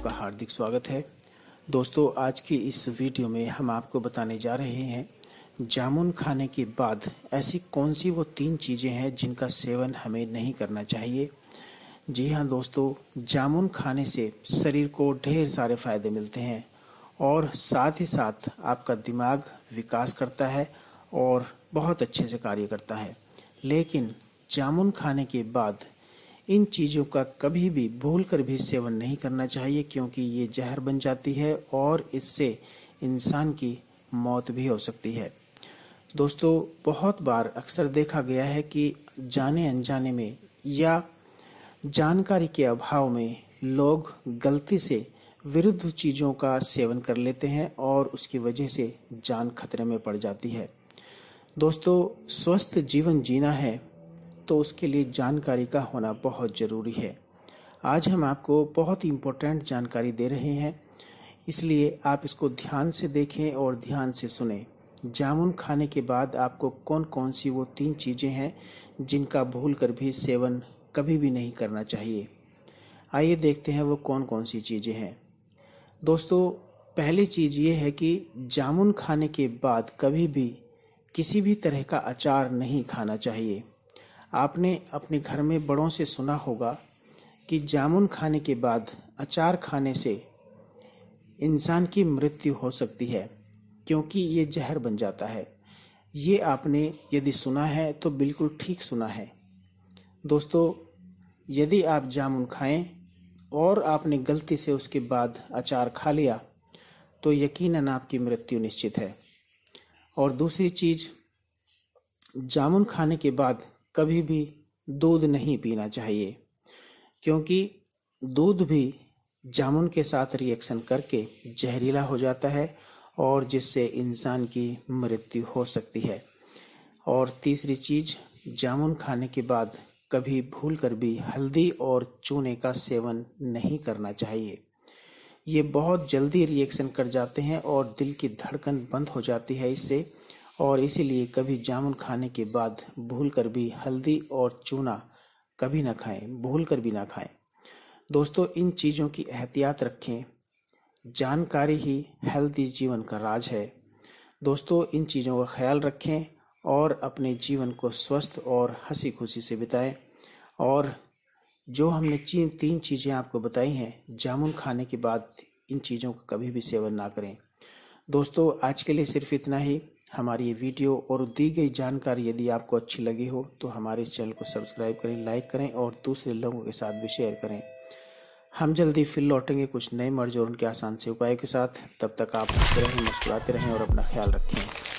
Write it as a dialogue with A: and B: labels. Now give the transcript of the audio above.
A: आपका हार्दिक स्वागत है दोस्तों आज की इस वीडियो में हम आपको बताने जा रहे हैं जामुन खाने के बाद ऐसी कौन सी वो तीन चीज़ें हैं जिनका सेवन हमें नहीं करना चाहिए जी हाँ दोस्तों जामुन खाने से शरीर को ढेर सारे फायदे मिलते हैं और साथ ही साथ आपका दिमाग विकास करता है और बहुत अच्छे से कार्य करता है लेकिन जामुन खाने के बाद इन चीज़ों का कभी भी भूल कर भी सेवन नहीं करना चाहिए क्योंकि ये जहर बन जाती है और इससे इंसान की मौत भी हो सकती है दोस्तों बहुत बार अक्सर देखा गया है कि जाने अनजाने में या जानकारी के अभाव में लोग गलती से विरुद्ध चीज़ों का सेवन कर लेते हैं और उसकी वजह से जान खतरे में पड़ जाती है दोस्तों स्वस्थ जीवन जीना है तो उसके लिए जानकारी का होना बहुत ज़रूरी है आज हम आपको बहुत इम्पोर्टेंट जानकारी दे रहे हैं इसलिए आप इसको ध्यान से देखें और ध्यान से सुने जामुन खाने के बाद आपको कौन कौन सी वो तीन चीज़ें हैं जिनका भूल कर भी सेवन कभी भी नहीं करना चाहिए आइए देखते हैं वो कौन कौन सी चीज़ें हैं दोस्तों पहली चीज़ ये है कि जामुन खाने के बाद कभी भी किसी भी तरह का अचार नहीं खाना चाहिए आपने अपने घर में बड़ों से सुना होगा कि जामुन खाने के बाद अचार खाने से इंसान की मृत्यु हो सकती है क्योंकि ये जहर बन जाता है ये आपने यदि सुना है तो बिल्कुल ठीक सुना है दोस्तों यदि आप जामुन खाएं और आपने गलती से उसके बाद अचार खा लिया तो यकीनन आपकी मृत्यु निश्चित है और दूसरी चीज़ जामुन खाने के बाद कभी भी दूध नहीं पीना चाहिए क्योंकि दूध भी जामुन के साथ रिएक्शन करके जहरीला हो जाता है और जिससे इंसान की मृत्यु हो सकती है और तीसरी चीज जामुन खाने के बाद कभी भूल कर भी हल्दी और चूने का सेवन नहीं करना चाहिए ये बहुत जल्दी रिएक्शन कर जाते हैं और दिल की धड़कन बंद हो जाती है इससे और इसीलिए कभी जामुन खाने के बाद भूल कर भी हल्दी और चूना कभी ना खाएं भूल कर भी ना खाएं दोस्तों इन चीज़ों की एहतियात रखें जानकारी ही हेल्दी जीवन का राज है दोस्तों इन चीज़ों का ख्याल रखें और अपने जीवन को स्वस्थ और हंसी खुशी से बिताएं और जो हमने चीन तीन चीज़ें आपको बताई हैं जामुन खाने के बाद इन चीज़ों का कभी भी सेवन ना करें दोस्तों आज के लिए सिर्फ इतना ही हमारी ये वीडियो और दी गई जानकारी यदि आपको अच्छी लगी हो तो हमारे इस चैनल को सब्सक्राइब करें लाइक करें और दूसरे लोगों के साथ भी शेयर करें हम जल्दी फिर लौटेंगे कुछ नए मर्ज और उनके आसान से उपायों के साथ तब तक आप हंसते रहें मुस्कुराते रहें और अपना ख्याल रखें